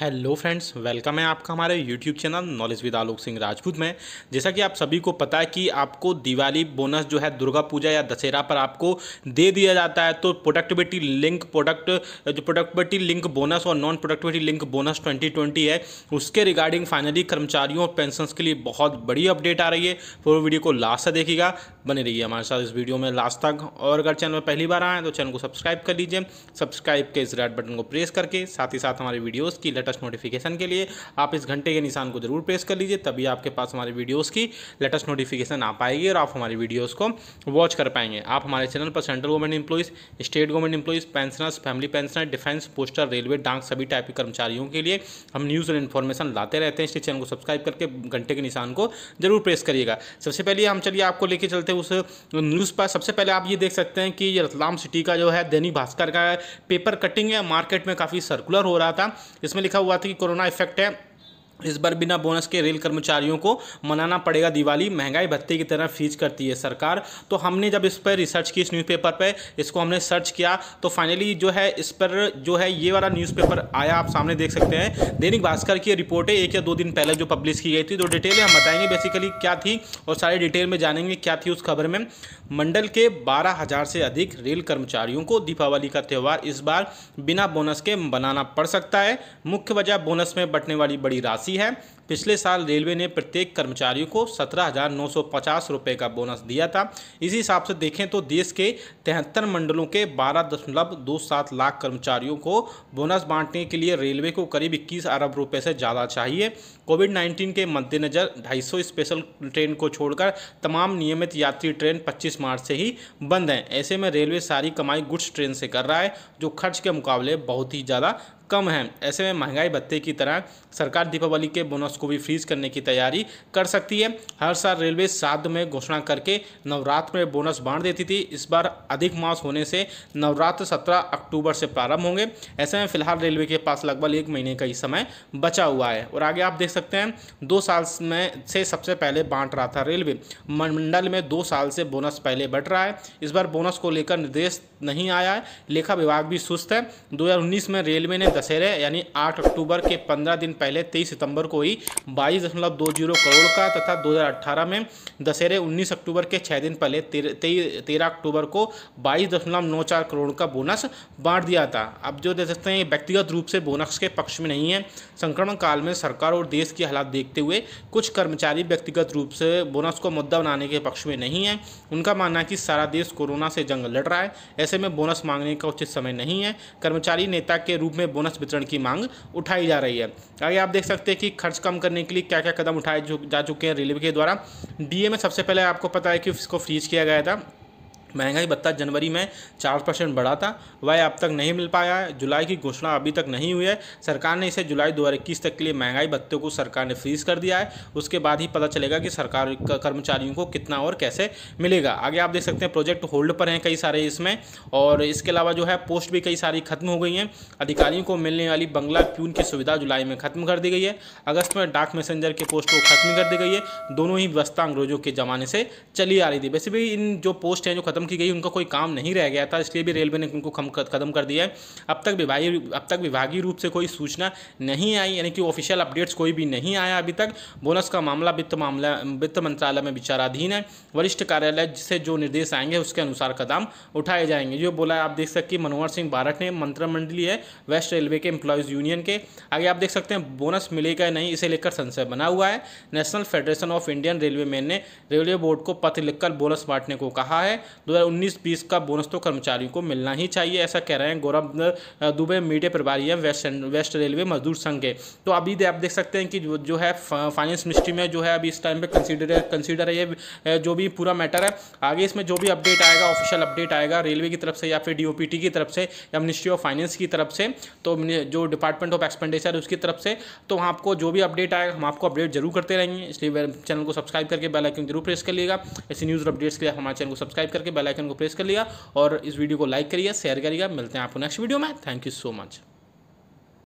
hello friends welcome है आपका हमारे YouTube channel knowledge with Alok Singh Rajput में जैसा कि आप सभी को पता है कि आपको दिवाली बोनस जो है दुर्गा पूजा या दशहरा पर आपको दे दिया जाता है तो प्रोडक्टिविटी लिंक प्रोडक्ट जो प्रोडक्टिविटी लिंक बोनस और नॉन प्रोडक्टिविटी लिंक बोनस 2020 है उसके रिगार्डिंग फाइनली कर्मचारियों और पेंशन के लिए बहुत बड़ी अपडेट आ रही है पूरे वीडियो को लास्ट से देखिएगा बने रहिए हमारे साथ इस वीडियो में लास्ट तक और अगर चैनल में पहली बार आए तो चैनल को सब्सक्राइब कर लीजिए सब्सक्राइब के इस रेड बटन को प्रेस करके साथ ही साथ हमारे वीडियोज़ की लेटेस्ट नोटिफिकेशन के लिए आप इस घंटे के निशान को जरूर प्रेस कर लीजिए तभी आपके पास हमारे वीडियोज़ की लेटेस्ट नोटिफिकेशन आ पाएगी और आप हमारी वीडियोज़ को वॉच कर पाएंगे आप हमारे चैनल पर central government employees state government employees pensioners family pensioner defence poster railway डांक सभी टाइप के कर्मचारियों के लिए हम न्यूज़ और इन्फॉर्मेशन लाते रहते हैं इसलिए चैनल को सब्सक्राइब करके घंटे के निशान को जरूर प्रेस करिएगा सबसे पहले हम चलिए आपको लेके चलते उस न्यूज़ पर सबसे पहले आप ये देख सकते हैं कि रतलाम सिटी का जो है दैनिक भास्कर का पेपर कटिंग है मार्केट में काफ़ी सर्कुलर हो रहा था इसमें लिखा हुआ था कि कोरोना इफेक्ट है इस बार बिना बोनस के रेल कर्मचारियों को मनाना पड़ेगा दिवाली महंगाई भत्ते की तरह फीस करती है सरकार तो हमने जब इस पर रिसर्च की इस न्यूज़पेपर पर इसको हमने सर्च किया तो फाइनली जो है इस पर जो है ये वाला न्यूज़पेपर आया आप सामने देख सकते हैं दैनिक भास्कर की रिपोर्ट है एक या दो दिन पहले जो पब्लिश की गई थी तो डिटेल हम बताएंगे बेसिकली क्या थी और सारी डिटेल में जानेंगे क्या थी उस खबर में मंडल के बारह से अधिक रेल कर्मचारियों को दीपावली का त्यौहार इस बार बिना बोनस के बनाना पड़ सकता है मुख्य वजह बोनस में बटने वाली बड़ी राशि राशि है पिछले साल रेलवे ने प्रत्येक कर्मचारियों को सत्रह हज़ार नौ सौ पचास रुपये का बोनस दिया था इसी हिसाब से देखें तो देश के तिहत्तर मंडलों के बारह दशमलव दो सात लाख कर्मचारियों को बोनस बांटने के लिए रेलवे को करीब इक्कीस अरब रुपए से ज़्यादा चाहिए कोविड नाइन्टीन के मद्देनज़र ढाई सौ स्पेशल ट्रेन को छोड़कर तमाम नियमित यात्री ट्रेन पच्चीस मार्च से ही बंद हैं ऐसे में रेलवे सारी कमाई गुड्स ट्रेन से कर रहा है जो खर्च के मुकाबले बहुत ही ज़्यादा कम है ऐसे में महंगाई भत्ते की तरह सरकार दीपावली के बोनस को भी फ्रीज करने की तैयारी कर सकती है हर साल रेलवे साध में घोषणा करके नवरात्र में बोनस बांट देती थी इस बार अधिक मास होने से नवरात्र सत्रह अक्टूबर से प्रारंभ होंगे ऐसे में फिलहाल रेलवे के पास लगभग एक महीने का ही समय बचा हुआ है और आगे आप देख सकते हैं दो साल में से सबसे पहले बांट रहा था रेलवे मंडल में दो साल से बोनस पहले बढ़ रहा है इस बार बोनस को लेकर निर्देश नहीं आया है लेखा विभाग भी सुस्त है दो में रेलवे ने दशहरे यानी 8 अक्टूबर के 15 दिन पहले 23 सितंबर को ही बाईस दशमलव दो जीरो करोड़ का तथा 2018 में दशहरे 19 अक्टूबर के 6 दिन पहले तेरह अक्टूबर को बाईस दशमलव नौ चार करोड़ का बोनस बांट दिया था अब जो देख सकते हैं व्यक्तिगत रूप से बोनस के पक्ष में नहीं है संक्रमण काल में सरकार और देश की हालात देखते हुए कुछ कर्मचारी व्यक्तिगत रूप से बोनस को मुद्दा बनाने के पक्ष में नहीं है उनका मानना है कि सारा देश कोरोना से जंग लड़ रहा है ऐसे में बोनस मांगने का उचित समय नहीं है कर्मचारी नेता के रूप में बोनस बोनस वितरण की मांग उठाई जा रही है आगे आप देख सकते हैं कि खर्च कम करने के लिए क्या क्या कदम उठाए जा चुके हैं रेलवे के द्वारा डीए में सबसे पहले आपको पता है कि इसको फ्रीज किया गया था महंगाई भत्ता जनवरी में चार परसेंट बढ़ा था वह अब तक नहीं मिल पाया है जुलाई की घोषणा अभी तक नहीं हुई है सरकार ने इसे जुलाई इक्कीस तक के लिए महंगाई भत्ते को सरकार ने फ्रीज कर दिया है उसके बाद ही पता चलेगा कि सरकार कर्मचारियों को कितना और कैसे मिलेगा आगे आप देख सकते हैं प्रोजेक्ट होल्ड पर हैं कई सारे इसमें और इसके अलावा जो है पोस्ट भी कई सारी खत्म हो गई हैं अधिकारियों को मिलने वाली बंगला प्यून की सुविधा जुलाई में खत्म कर दी गई है अगस्त में डाक मैसेंजर के पोस्ट को खत्म कर दी गई है दोनों ही व्यवस्था अंग्रेजों के ज़माने से चली आ रही थी वैसे भी इन जो पोस्ट हैं जो खत्म ख़त्म की गई उनका कोई काम नहीं रह गया था इसलिए भी रेलवे ने उनको ख़त्म कर दिया है अब तक विभागीय अब तक विभागीय रूप से कोई सूचना नहीं आई यानी कि ऑफिशियल अपडेट्स कोई भी नहीं आया अभी तक बोनस का मामला वित्त मामला वित्त मंत्रालय में विचाराधीन है वरिष्ठ कार्यालय से जो निर्देश आएंगे उसके अनुसार कदम उठाए जाएंगे जो बोला आप देख सकते मनोहर सिंह बारठ ने मंत्रिमंडली है वेस्ट रेलवे के एम्प्लॉयज़ यूनियन के आगे आप देख सकते हैं बोनस मिलेगा नहीं इसे लेकर संशय बना हुआ है national federation of Indian railway man ने रेलवे बोर्ड को पत्र लिखकर बोनस बांटने को कहा है दो 2019-20 का बोनस तो कर्मचारियों को मिलना ही चाहिए ऐसा कह रहे हैं गौरव दुबे मीडिया प्रभारी है वेस्ट वेस्ट रेलवे मजदूर संघ के तो अभी आप देख सकते हैं कि जो, है फाइनेंस मिनिस्ट्री में जो है अभी इस टाइम पर कंसिडर कंसिडर है ये जो भी पूरा मैटर है आगे इसमें जो भी अपडेट आएगा ऑफिशियल अपडेट आएगा रेलवे की तरफ से या फिर डी की तरफ से या मिनिस्ट्री ऑफ फाइनेंस की तरफ से तो जो डिपार्टमेंट ऑफ एक्सपेंडिचर उसकी तरफ से तो वहाँ आपको जो भी अपडेट आएगा हम आपको अपडेट जरूर करते रहेंगे इसलिए चैनल को सब्सक्राइब करके बेल आइकन जरूर प्रेस कर लीजिएगा ऐसी न्यूज़ अपडेट्स के लिए हमारे चैनल को सब्सक्राइब करके बेल बेलाइकन को प्रेस कर लिया और इस वीडियो को लाइक करिए शेयर करिएगा मिलते हैं आपको नेक्स्ट वीडियो में थैंक यू सो मच